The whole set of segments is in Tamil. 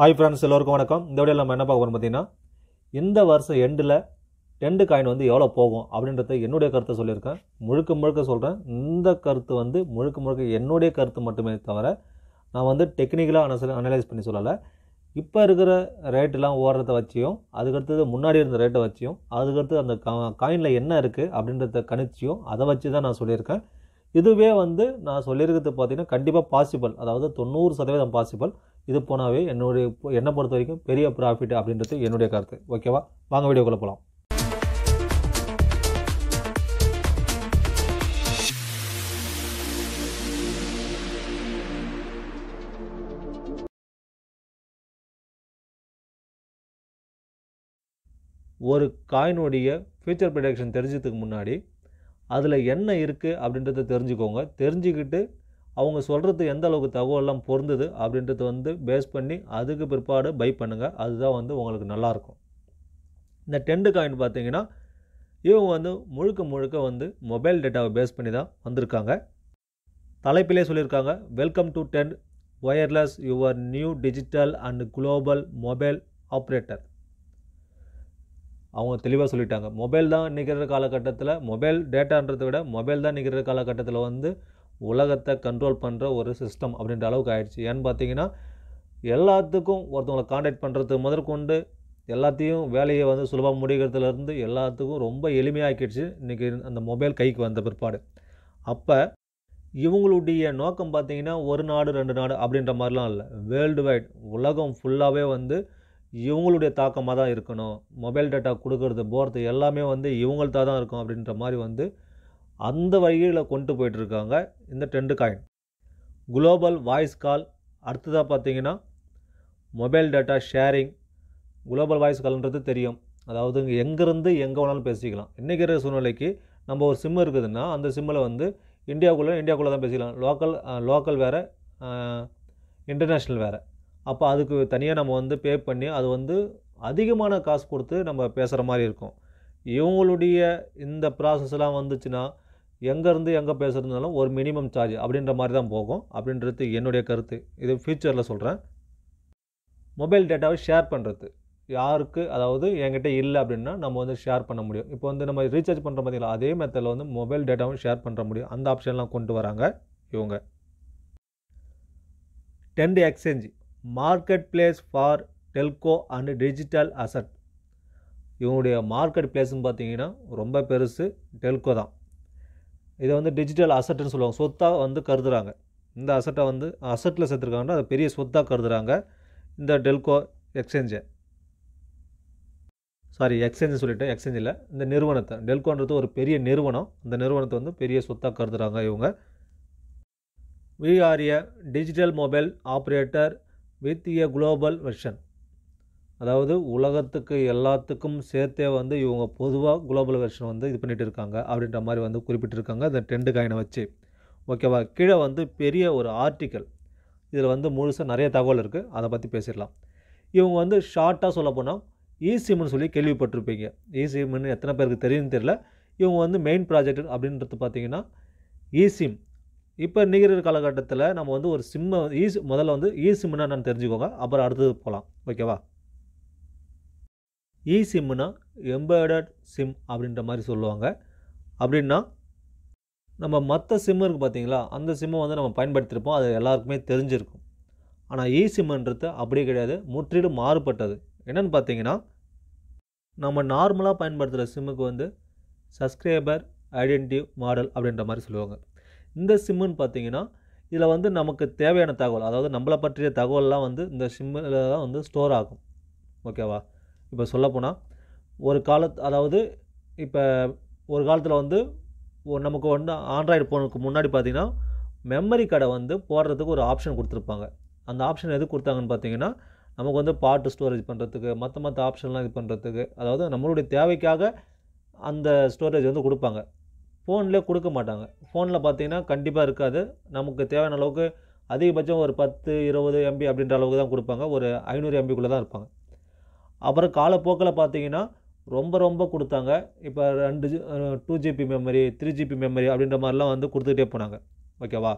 ஹாய் ஃப்ரெண்ட்ஸ் எல்லோருக்கும் வணக்கம் இந்த வீடியோவில் நம்ம என்ன பார்க்க போகிறோம் பார்த்தீங்கன்னா இந்த வருஷம் எண்டில் டெண்டு காயின் வந்து எவ்வளோ போகும் அப்படின்றத என்னுடைய கருத்தை சொல்லியிருக்கேன் முழுக்க முழுக்க சொல்கிறேன் இந்த கருத்து வந்து முழுக்க முழுக்க என்னுடைய கருத்து மட்டுமே தவிர நான் வந்து டெக்னிக்கலாக அனச அனலைஸ் பண்ணி சொல்லலை இப்போ இருக்கிற ரேட்டெலாம் ஓடுறத வச்சியும் அதுக்கடுத்தது முன்னாடி இருந்த ரேட்டை வச்சியும் அதுக்கடுத்து அந்த காயினில் என்ன இருக்குது அப்படின்றத கணிச்சியும் அதை வச்சு தான் நான் சொல்லியிருக்கேன் இதுவே வந்து நான் சொல்லியிருக்கிறது பார்த்திங்கன்னா கண்டிப்பாக பாசிபிள் அதாவது தொண்ணூறு சதவீதம் பாசிபிள் இது போனாவே என்னுடைய என்னை பொறுத்த வரைக்கும் பெரிய ப்ராஃபிட் அப்படின்றது என்னுடைய கருத்து ஓகேவா வாங்க வீடியோ போகலாம் ஒரு காயினுடைய ஃபியூச்சர் ப்ரொடக்ஷன் தெரிஞ்சதுக்கு முன்னாடி அதில் என்ன இருக்குது அப்படின்றத தெரிஞ்சுக்கோங்க தெரிஞ்சுக்கிட்டு அவங்க சொல்கிறது எந்த அளவுக்கு தகவலாம் பொருந்தது அப்படின்றத வந்து பேஸ் பண்ணி அதுக்கு பிற்பாடு பை பண்ணுங்கள் அதுதான் வந்து உங்களுக்கு நல்லாயிருக்கும் இந்த டெண்டு காயின் பார்த்தீங்கன்னா இவங்க வந்து முழுக்க முழுக்க வந்து மொபைல் டேட்டாவை பேஸ் பண்ணி தான் வந்திருக்காங்க தலைப்பிலே சொல்லியிருக்காங்க welcome to Ten wireless your new digital and global mobile operator அவங்க தெளிவாக சொல்லிட்டாங்க மொபைல் தான் நிற்கிற காலகட்டத்தில் மொபைல் டேட்டான்றதை விட மொபைல் தான் நிற்கிற காலகட்டத்தில் வந்து உலகத்தை கண்ட்ரோல் பண்ணுற ஒரு சிஸ்டம் அப்படின்ற அளவுக்கு ஆயிடுச்சு ஏன்னு பார்த்தீங்கன்னா எல்லாத்துக்கும் ஒருத்தவங்களை காண்டாக்ட் பண்ணுறது முதற்கொண்டு எல்லாத்தையும் வேலையை வந்து சுலபம் முடிகிறதுலேருந்து எல்லாத்துக்கும் ரொம்ப எளிமையாகிடுச்சு இன்றைக்கி அந்த மொபைல் கைக்கு வந்த பிற்பாடு அப்போ இவங்களுடைய நோக்கம் பார்த்திங்கன்னா ஒரு நாடு ரெண்டு நாடு அப்படின்ற மாதிரிலாம் இல்லை வேர்ல்டு வைட் உலகம் ஃபுல்லாகவே வந்து இவங்களுடைய தாக்கமாக தான் இருக்கணும் மொபைல் டேட்டா கொடுக்கறது போகிறது எல்லாமே வந்து இவங்கள்ட்ட தான் இருக்கும் அப்படின்ற மாதிரி வந்து அந்த வகையில் கொண்டு போயிட்டுருக்காங்க இந்த trend coin global voice call அடுத்ததாக பார்த்தீங்கன்னா mobile data sharing global voice கால்ன்றது தெரியும் அதாவது இங்கே எங்கேருந்து எங்கே வேணாலும் பேசிக்கலாம் இன்றைக்கி இருக்கிற சூழ்நிலைக்கு நம்ம ஒரு சிம்மு இருக்குதுன்னா அந்த சிம்மில் வந்து இந்தியாவுக்குள்ளே இந்தியாவுக்குள்ளே தான் பேசிக்கலாம் லோக்கல் லோக்கல் வேறு இன்டர்நேஷ்னல் வேறு அப்போ அதுக்கு தனியாக நம்ம வந்து பே பண்ணி அது வந்து அதிகமான காசு கொடுத்து நம்ம பேசுகிற மாதிரி இருக்கும் இவங்களுடைய இந்த ப்ராசஸ்லாம் வந்துச்சுன்னா எங்கேருந்து எங்கே பேசுகிறதுனாலும் ஒரு மினிமம் சார்ஜ் அப்படின்ற மாதிரி தான் போகும் அப்படின்றது என்னுடைய கருத்து இது ஃபியூச்சரில் சொல்கிறேன் மொபைல் டேட்டாவை ஷேர் பண்ணுறது யாருக்கு அதாவது என்கிட்ட இல்லை அப்படின்னா நம்ம வந்து ஷேர் பண்ண முடியும் இப்போ வந்து நம்ம ரீசார்ஜ் பண்ணுற மாதிரிங்களா அதே மெத்தடில் வந்து மொபைல் டேட்டாவும் ஷேர் பண்ணுற முடியும் அந்த ஆப்ஷன்லாம் கொண்டு வராங்க இவங்க Ten exchange market place for telco and digital asset இவங்களுடைய மார்க்கெட் பிளேஸ்ன்னு பார்த்தீங்கன்னா ரொம்ப பெருசு டெல்கோ தான் இதை வந்து டிஜிட்டல் அசட்டுன்னு சொல்லுவாங்க சொத்தாக வந்து கருதுகிறாங்க இந்த அசட்டை வந்து அசட்டில் சேர்த்துருக்காங்கன்னா அதை பெரிய சொத்தாக கருதுகிறாங்க இந்த டெல்கோ எக்ஸ்சேஞ்சை சாரி எக்ஸ்சேஞ்சு சொல்லிவிட்டு எக்ஸ்சேஞ்சில் இந்த நிறுவனத்தை டெல்கோன்றது ஒரு பெரிய நிறுவனம் இந்த நிறுவனத்தை வந்து பெரிய சொத்தாக கருதுகிறாங்க இவங்க we are a digital mobile operator with a global version அதாவது உலகத்துக்கு எல்லாத்துக்கும் சேர்த்தே வந்து இவங்க பொதுவாக குளோபல் வெர்ஷன் வந்து இது பண்ணிகிட்டு இருக்காங்க அப்படின்ற மாதிரி வந்து குறிப்பிட்டிருக்காங்க இந்த டெண்டு காயினை வச்சு ஓகேவா கீழே வந்து பெரிய ஒரு ஆர்டிக்கல் இதில் வந்து முழுசாக நிறைய தகவல் இருக்குது அதை பற்றி பேசிடலாம் இவங்க வந்து ஷார்ட்டாக சொல்ல போனால் இசிம்னு e சொல்லி கேள்விப்பட்டிருப்பீங்க இசிம்னு e எத்தனை பேருக்கு தெரியும்னு தெரில இவங்க வந்து மெயின் ப்ராஜெக்ட் அப்படின்றது பார்த்தீங்கன்னா இசிம் e இப்போ நிகழ்கிற காலகட்டத்தில் நம்ம வந்து ஒரு சிம்மை ஈஸ் முதல்ல வந்து இசிம்னா என்னன்னு தெரிஞ்சுக்கோங்க அப்புறம் அடுத்தது போகலாம் ஓகேவா இ சிம்முனா எம்பேடட் சிம் அப்படின்ற மாதிரி சொல்லுவாங்க அப்படின்னா நம்ம மற்ற சிம்மு இருக்குது பார்த்தீங்களா அந்த சிம்மை வந்து நம்ம பயன்படுத்தியிருப்போம் அது எல்லாருக்குமே தெரிஞ்சிருக்கும் ஆனால் இ e சிம்முன்றது அப்படியே கிடையாது முற்றிலும் மாறுபட்டது என்னென்னு பார்த்தீங்கன்னா நம்ம நார்மலாக பயன்படுத்துகிற சிம்முக்கு வந்து சப்ஸ்கிரைபர் ஐடென்டிவ் மாடல் அப்படின்ற மாதிரி சொல்லுவாங்க இந்த சிம்முன்னு பார்த்தீங்கன்னா இதில் வந்து நமக்கு தேவையான தகவல் அதாவது நம்மளை பற்றிய தகவல்லாம் வந்து இந்த சிம்மில் தான் வந்து ஸ்டோர் ஆகும் ஓகேவா இப்போ சொல்லப்போனால் ஒரு காலத் அதாவது இப்போ ஒரு காலத்தில் வந்து நமக்கு வந்து ஆண்ட்ராய்டு ஃபோனுக்கு முன்னாடி பார்த்திங்கன்னா மெமரி கடை வந்து போடுறதுக்கு ஒரு ஆப்ஷன் கொடுத்துருப்பாங்க அந்த ஆப்ஷன் எது கொடுத்தாங்கன்னு பார்த்தீங்கன்னா நமக்கு வந்து பாட்டு ஸ்டோரேஜ் பண்ணுறதுக்கு மற்ற மற்ற ஆப்ஷன்லாம் இது பண்ணுறதுக்கு அதாவது நம்மளுடைய தேவைக்காக அந்த ஸ்டோரேஜ் வந்து கொடுப்பாங்க ஃபோன்லேயே கொடுக்க மாட்டாங்க ஃபோனில் பார்த்தீங்கன்னா கண்டிப்பாக இருக்காது நமக்கு தேவையான அளவுக்கு அதிகபட்சம் ஒரு பத்து இருபது எம்பி அப்படின்ற அளவுக்கு தான் கொடுப்பாங்க ஒரு ஐநூறு எம்பிக்குள்ளே தான் இருப்பாங்க அப்புறம் காலப்போக்கில் பார்த்தீங்கன்னா ரொம்ப ரொம்ப கொடுத்தாங்க இப்போ ரெண்டு two GB memory three GB memory அப்படின்ற மாதிரிலாம் வந்து கொடுத்துக்கிட்டே போனாங்க ஓகேவா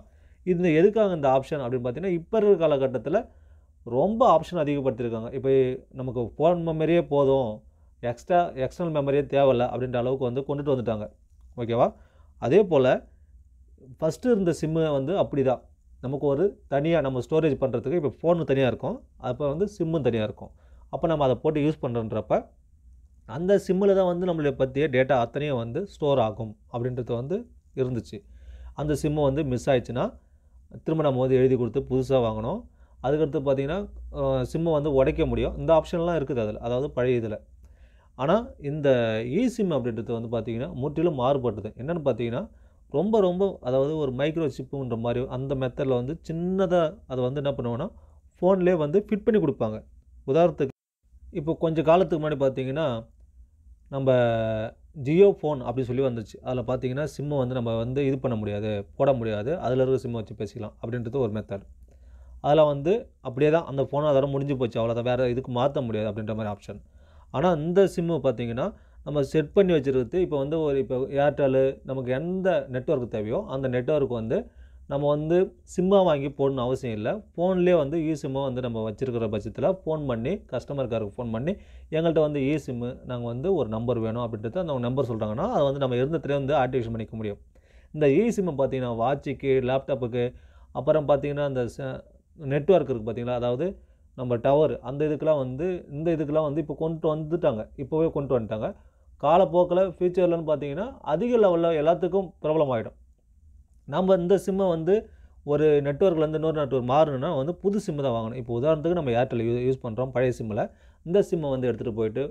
இது எதுக்காக இந்த ஆப்ஷன் அப்படின்னு பார்த்தீங்கன்னா இப்போ இருக்கிற காலகட்டத்தில் ரொம்ப ஆப்ஷன் அதிகப்படுத்தியிருக்காங்க இப்போ நமக்கு ஃபோன் மெமரியே போதும் எக்ஸ்ட்ரா எக்ஸ்டர்னல் மெமரியே தேவையில்லை அப்படின்ற அளவுக்கு வந்து கொண்டுட்டு வந்துட்டாங்க ஓகேவா அதே போல் ஃபஸ்ட்டு இருந்த சிம்மு வந்து அப்படி தான் நமக்கு ஒரு தனியாக நம்ம ஸ்டோரேஜ் பண்ணுறதுக்கு இப்போ ஃபோனு தனியாக இருக்கும் அப்போ வந்து சிம்மும் தனியாக இருக்கும் அப்போ நம்ம அதை போட்டு யூஸ் பண்ணுறன்றப்ப அந்த சிம்மில் தான் வந்து நம்மளை பற்றிய டேட்டா அத்தனையும் வந்து ஸ்டோர் ஆகும் அப்படின்றது வந்து இருந்துச்சு அந்த சிம்மு வந்து மிஸ் ஆயிடுச்சுன்னா திரும்ப நம்ம வந்து எழுதி கொடுத்து புதுசாக வாங்கணும் அதுக்கடுத்து பார்த்திங்கன்னா சிம்மை வந்து உடைக்க முடியும் இந்த ஆப்ஷன்லாம் இருக்குது அதில் அதாவது பழைய இதில் ஆனால் இந்த இ சிம் அப்படின்றது வந்து பார்த்திங்கன்னா முற்றிலும் மாறுபட்டது என்னென்னு பார்த்தீங்கன்னா ரொம்ப ரொம்ப அதாவது ஒரு மைக்ரோ சிப்புன்ற மாதிரி அந்த மெத்தடில் வந்து சின்னதாக அதை வந்து என்ன பண்ணுவோன்னா ஃபோன்லேயே வந்து ஃபிட் பண்ணி கொடுப்பாங்க உதாரணத்துக்கு இப்போ கொஞ்சம் காலத்துக்கு முன்னாடி பார்த்தீங்கன்னா நம்ம ஜியோ ஃபோன் அப்படி சொல்லி வந்துச்சு அதில் பார்த்தீங்கன்னா சிம்மை வந்து நம்ம வந்து இது பண்ண முடியாது போட முடியாது அதில் இருக்கிற சிம்மை வச்சு பேசிக்கலாம் அப்படின்றது ஒரு மெத்தட் அதில் வந்து அப்படியே தான் அந்த ஃபோனை அதோட முடிஞ்சு போச்சு அவ்வளோதான் வேறு இதுக்கு மாற்ற முடியாது அப்படின்ற மாதிரி ஆப்ஷன் ஆனால் இந்த சிம்மு பார்த்திங்கன்னா நம்ம செட் பண்ணி வச்சுருக்கிறது இப்போ வந்து ஒரு இப்போ ஏர்டெல்லு நமக்கு எந்த நெட்ஒர்க் தேவையோ அந்த நெட்ஒர்க் வந்து நம்ம வந்து சிம்மாக வாங்கி போடணும் அவசியம் இல்லை ஃபோன்லேயே வந்து இ சிம்மை வந்து நம்ம வச்சுருக்கிற பட்சத்தில் ஃபோன் பண்ணி கஸ்டமர் கேருக்கு ஃபோன் பண்ணி எங்கள்கிட்ட வந்து இ சிம்மு நாங்கள் வந்து ஒரு நம்பர் வேணும் அப்படின்றத அந்த நம்பர் சொல்கிறாங்கன்னா அதை வந்து நம்ம இருந்ததுலேயே வந்து ஆக்டிவேஷன் பண்ணிக்க முடியும் இந்த இ சிம்மை பார்த்தீங்கன்னா வாட்சுக்கு லேப்டாப்புக்கு அப்புறம் பார்த்தீங்கன்னா அந்த நெட்ஒர்க் இருக்குது பார்த்திங்களா அதாவது நம்ம டவர் அந்த இதுக்கெலாம் வந்து இந்த இதுக்கெலாம் வந்து இப்போ கொண்டு வந்துட்டாங்க இப்போவே கொண்டு வந்துட்டாங்க காலப்போக்கில் ஃப்யூச்சர்லன்னு பார்த்தீங்கன்னா அதிக லெவலில் எல்லாத்துக்கும் பிரபலமாகிடும் நம்ம இந்த சிம்மை வந்து ஒரு இருந்து இன்னொரு நெட்ஒர்க் மாறணும்னா வந்து புது சிம்மு தான் வாங்கணும் இப்போ உதாரணத்துக்கு நம்ம ஏர்டெல் யூ யூஸ் பண்ணுறோம் பழைய சிம்மில் இந்த சிம்மை வந்து எடுத்துகிட்டு போயிட்டு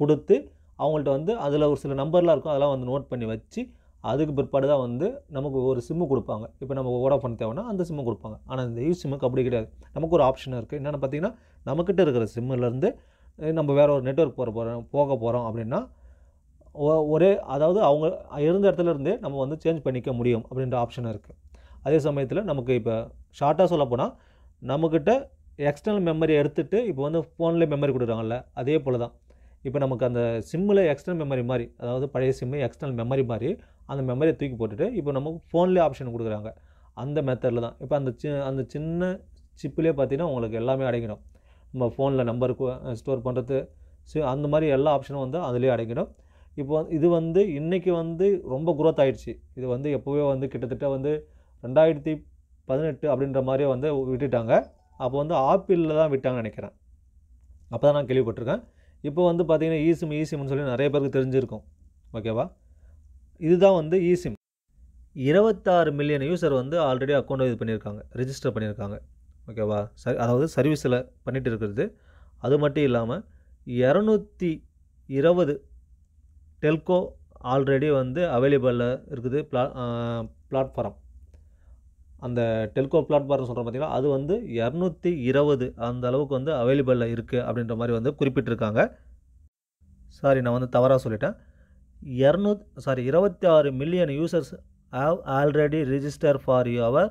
கொடுத்து அவங்கள்ட்ட வந்து அதில் ஒரு சில நம்பர்லாம் இருக்கும் அதெல்லாம் வந்து நோட் பண்ணி வச்சு அதுக்கு பிற்பாடு தான் வந்து நமக்கு ஒரு சிம்மு கொடுப்பாங்க இப்போ நம்ம ஓடாஃபோன் தேவைன்னா அந்த சிம்மு கொடுப்பாங்க ஆனால் இந்த யூ சிம்முக்கு அப்படி கிடையாது நமக்கு ஒரு ஆப்ஷன் இருக்குது என்னென்னு பார்த்தீங்கன்னா நம்மக்கிட்ட இருக்கிற சிம்மிலேருந்து நம்ம வேறு ஒரு நெட்ஒர்க் போகிற போகிறோம் போக போகிறோம் அப்படின்னா ஒரே அதாவது அவங்க இருந்த இருந்தே நம்ம வந்து சேஞ்ச் பண்ணிக்க முடியும் அப்படின்ற ஆப்ஷன் இருக்குது அதே சமயத்தில் நமக்கு இப்போ ஷார்ட்டாக சொல்லப்போனால் நம்மக்கிட்ட எக்ஸ்டர்னல் மெமரி எடுத்துகிட்டு இப்போ வந்து ஃபோன்லேயே மெமரி கொடுக்குறாங்கல்ல அதே போல் தான் இப்போ நமக்கு அந்த சிம்மில் எக்ஸ்டர்னல் மெமரி மாதிரி அதாவது பழைய சிம்மு எக்ஸ்டர்னல் மெமரி மாதிரி அந்த மெமரியை தூக்கி போட்டுட்டு இப்போ நமக்கு ஃபோன்லேயே ஆப்ஷன் கொடுக்குறாங்க அந்த மெத்தடில் தான் இப்போ அந்த சி அந்த சின்ன சிப்பிலே பார்த்தீங்கன்னா உங்களுக்கு எல்லாமே அடங்கிடும் நம்ம ஃபோனில் நம்பர் ஸ்டோர் பண்ணுறது அந்த மாதிரி எல்லா ஆப்ஷனும் வந்து அதுலேயே அடங்கிடும் இப்போ இது வந்து இன்றைக்கி வந்து ரொம்ப குரோத் ஆகிடுச்சு இது வந்து எப்போவே வந்து கிட்டத்தட்ட வந்து ரெண்டாயிரத்தி பதினெட்டு அப்படின்ற மாதிரியே வந்து விட்டுட்டாங்க அப்போ வந்து ஆப்பிளில் தான் விட்டாங்கன்னு நினைக்கிறேன் அப்போ தான் நான் கேள்விப்பட்டிருக்கேன் இப்போ வந்து பார்த்திங்கன்னா ஈசிம் ஈசிம்னு சொல்லி நிறைய பேருக்கு தெரிஞ்சிருக்கும் ஓகேவா இதுதான் வந்து ஈசிம் இருபத்தாறு மில்லியன் யூசர் வந்து ஆல்ரெடி அக்கௌண்ட் இது பண்ணியிருக்காங்க ரிஜிஸ்டர் பண்ணியிருக்காங்க ஓகேவா சரி அதாவது சர்வீஸில் பண்ணிகிட்டு இருக்கிறது அது மட்டும் இல்லாமல் இரநூத்தி இருபது டெல்கோ ஆல்ரெடி வந்து அவைலபிளில் இருக்குது பிளா பிளாட்ஃபாரம் அந்த டெல்கோ பிளாட்ஃபார்ம் சொல்கிறோம் பார்த்திங்கன்னா அது வந்து இரநூத்தி இருபது அந்த அளவுக்கு வந்து அவைலபிளில் இருக்குது அப்படின்ற மாதிரி வந்து குறிப்பிட்டிருக்காங்க சாரி நான் வந்து தவறாக சொல்லிட்டேன் இரநூ சாரி இருபத்தி ஆறு million users have already register for your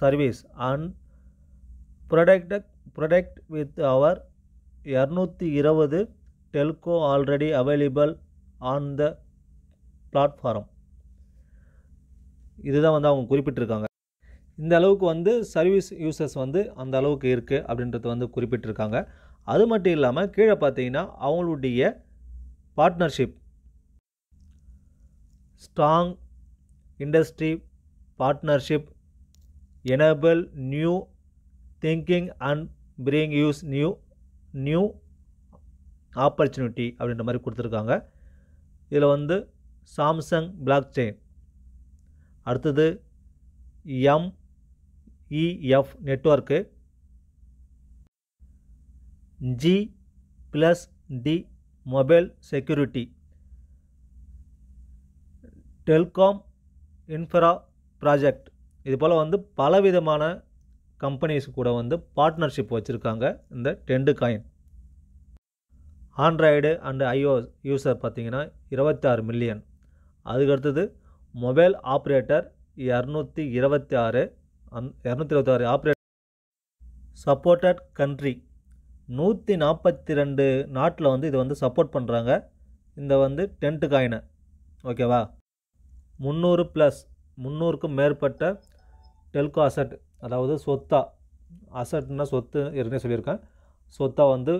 service and product product with our இரநூத்தி இருபது telco already available on the platform இதுதான் வந்து அவங்க குறிப்பிட்டிருக்காங்க இந்த அளவுக்கு வந்து சர்வீஸ் யூசர்ஸ் வந்து அந்த அளவுக்கு இருக்குது அப்படின்றது வந்து குறிப்பிட்டிருக்காங்க அது மட்டும் இல்லாமல் கீழே பார்த்தீங்கன்னா அவங்களுடைய partnership strong industry partnership enable new thinking and bring use new new opportunity அப்படின்ற மாதிரி கொடுத்துருக்காங்க இதில் வந்து சாம்சங் பிளாக் செயின் அடுத்தது MEF network G plus T mobile security telecom infra project இது போல் வந்து பலவிதமான கம்பெனிஸ் கூட வந்து பார்ட்னர்ஷிப் வச்சுருக்காங்க இந்த tend coin Android and IO user பார்த்திங்கன்னா இருபத்தி ஆறு மில்லியன் அதுக்கடுத்தது மொபைல் ஆப்ரேட்டர் இரநூத்தி இருபத்தி ஆறு அந் இரநூத்தி இருபத்தி ஆறு ஆப்ரேட்டர் சப்போர்ட்டட் கண்ட்ரி நூற்றி நாற்பத்தி ரெண்டு நாட்டில் வந்து இதை வந்து சப்போர்ட் பண்ணுறாங்க இந்த வந்து டென்ட்டு காயினை ஓகேவா முந்நூறு ப்ளஸ் முந்நூறுக்கும் மேற்பட்ட டெல்கோ அசட் அதாவது சொத்தா அசட்னா சொத்து இருக்குன்னு சொல்லியிருக்கேன் சொத்தா வந்து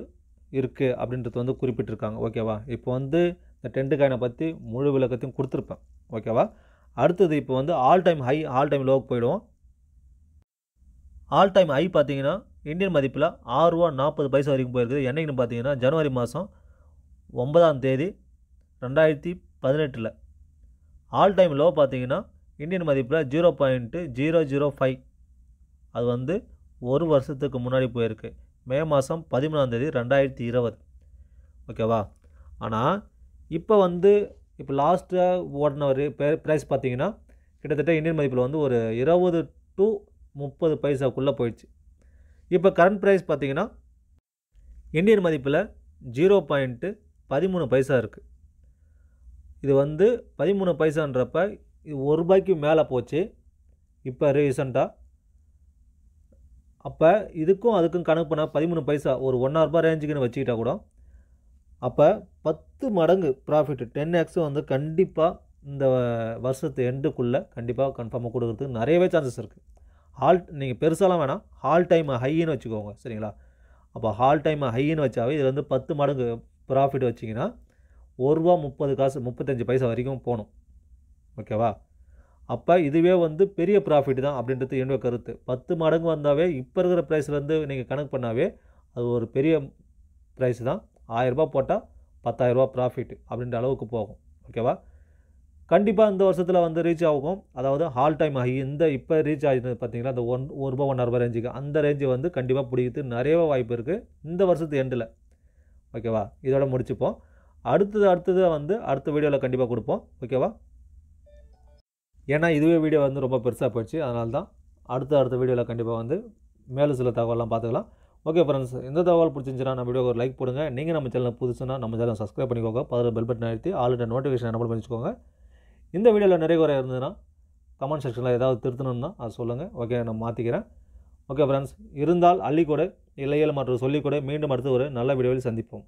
இருக்குது அப்படின்றது வந்து குறிப்பிட்டிருக்காங்க ஓகேவா இப்போ வந்து இந்த டெண்டு காயினை பற்றி முழு விளக்கத்தையும் கொடுத்துருப்பேன் ஓகேவா அடுத்தது இப்போ வந்து all time high all time லோவுக்கு போயிடுவோம் ஆல் டைம் ஹை பார்த்தீங்கன்னா இந்தியன் மதிப்பில் ஆறுரூவா நாற்பது பைசா வரைக்கும் போயிருக்குது என்றைக்குன்னு பார்த்தீங்கன்னா ஜனவரி மாதம் ஒன்பதாம் தேதி ரெண்டாயிரத்தி பதினெட்டில் ஆல் டைம் லோ பார்த்தீங்கன்னா இந்தியன் மதிப்பில் zero point zero zero five அது வந்து ஒரு வருஷத்துக்கு முன்னாடி போயிருக்கு மே மாதம் பதிமூணாந்தேதி ரெண்டாயிரத்தி இருபது ஓகேவா ஆனால் இப்போ வந்து இப்போ லாஸ்ட்டாக ஓடின ஒரு ப்ரைஸ் பார்த்தீங்கன்னா கிட்டத்தட்ட இந்தியன் மதிப்பில் வந்து ஒரு இருபது டு முப்பது பைசாக்குள்ளே போயிடுச்சு இப்போ கரண்ட் ப்ரைஸ் பார்த்தீங்கன்னா இந்தியன் மதிப்பில் ஜீரோ பாயிண்ட்டு பதிமூணு பைசா இருக்குது இது வந்து பதிமூணு பைசான்றப்ப இது ஒரு ரூபாய்க்கு மேலே போச்சு இப்போ ரீசெண்டாக அப்போ இதுக்கும் அதுக்கும் கணக்கு பண்ணால் பதிமூணு பைசா ஒரு ஒன் ஆறுபா ரேஞ்சுக்குன்னு வச்சுக்கிட்டா கூட அப்போ பத்து மடங்கு ப்ராஃபிட் டென் எக்ஸ் வந்து கண்டிப்பாக இந்த வருஷத்து எண்டுக்குள்ளே கண்டிப்பாக கன்ஃபார்மாக கொடுக்குறதுக்கு நிறையவே சான்சஸ் இருக்குது ஹால் நீங்கள் பெருசாலாம் வேணாம் ஹால் டைம் ஹைன்னு வச்சுக்கோங்க சரிங்களா அப்போ ஹால் டைம் ஹைன்னு வச்சாவே இதில் வந்து பத்து மடங்கு ப்ராஃபிட் வச்சிங்கன்னா ஒரு ரூபா முப்பது காசு முப்பத்தஞ்சு பைசா வரைக்கும் போகணும் ஓகேவா அப்போ இதுவே வந்து பெரிய ப்ராஃபிட் தான் அப்படின்றது என்னோட கருத்து பத்து மடங்கு வந்தாவே இப்போ இருக்கிற ப்ரைஸ்லேருந்து நீங்கள் கணக்கு பண்ணாவே அது ஒரு பெரிய ப்ரைஸ் தான் ஆயரரூபா போட்டால் பத்தாயிரரூபா ப்ராஃபிட் அப்படின்ற அளவுக்கு போகும் ஓகேவா கண்டிப்பாக இந்த வருஷத்தில் வந்து ரீச் ஆகும் அதாவது ஹால் டைம் ஆகி இந்த இப்போ ரீச் ஆகிடுது பார்த்தீங்கன்னா அந்த ஒன் ஒரு ரூபா ஒன்றரை ரூபா ரேஞ்சுக்கு அந்த ரேஞ்சு வந்து கண்டிப்பாக பிடிக்கிறது நிறையவே வாய்ப்பு இருக்குது இந்த வருஷத்து எண்டில் ஓகேவா இதோட முடிச்சுப்போம் அடுத்தது அடுத்தது வந்து அடுத்த வீடியோவில் கண்டிப்பாக கொடுப்போம் ஓகேவா ஏன்னா இதுவே வீடியோ வந்து ரொம்ப பெருசாக போயிடுச்சு அதனால தான் அடுத்த அடுத்த வீடியோவில் கண்டிப்பாக வந்து மேலே சில தகவலாம் பார்த்துக்கலாம் ஓகே ஃப்ரெண்ட்ஸ் இந்த தகவல் பிடிச்சிருந்துச்சுன்னா நம்ம வீடியோ ஒரு லைக் போடுங்க நீங்கள் நம்ம சேனல் புதுசுனா நம்ம சேனல் சப்ஸ்கிரைப் பண்ணிக்கோங்க பதில் பெல் பட்டன் அழுத்தி ஆல்ரெடி நோட்டிஃபிகேஷன் என்ன பண்ணிச்சுக்கோங்க இந்த வீடியோவில் நிறைய குறை இருந்ததுன்னா கமெண்ட் செக்ஷனில் ஏதாவது திருத்தணும்னா அதை சொல்லுங்கள் ஓகே நான் மாற்றிக்கிறேன் ஓகே ஃப்ரெண்ட்ஸ் இருந்தால் அள்ளிக்கூட இல்லையல் மற்றும் சொல்லிக்கூட மீண்டும் அடுத்து ஒரு நல்ல வீடியோவில் சந்திப்போம்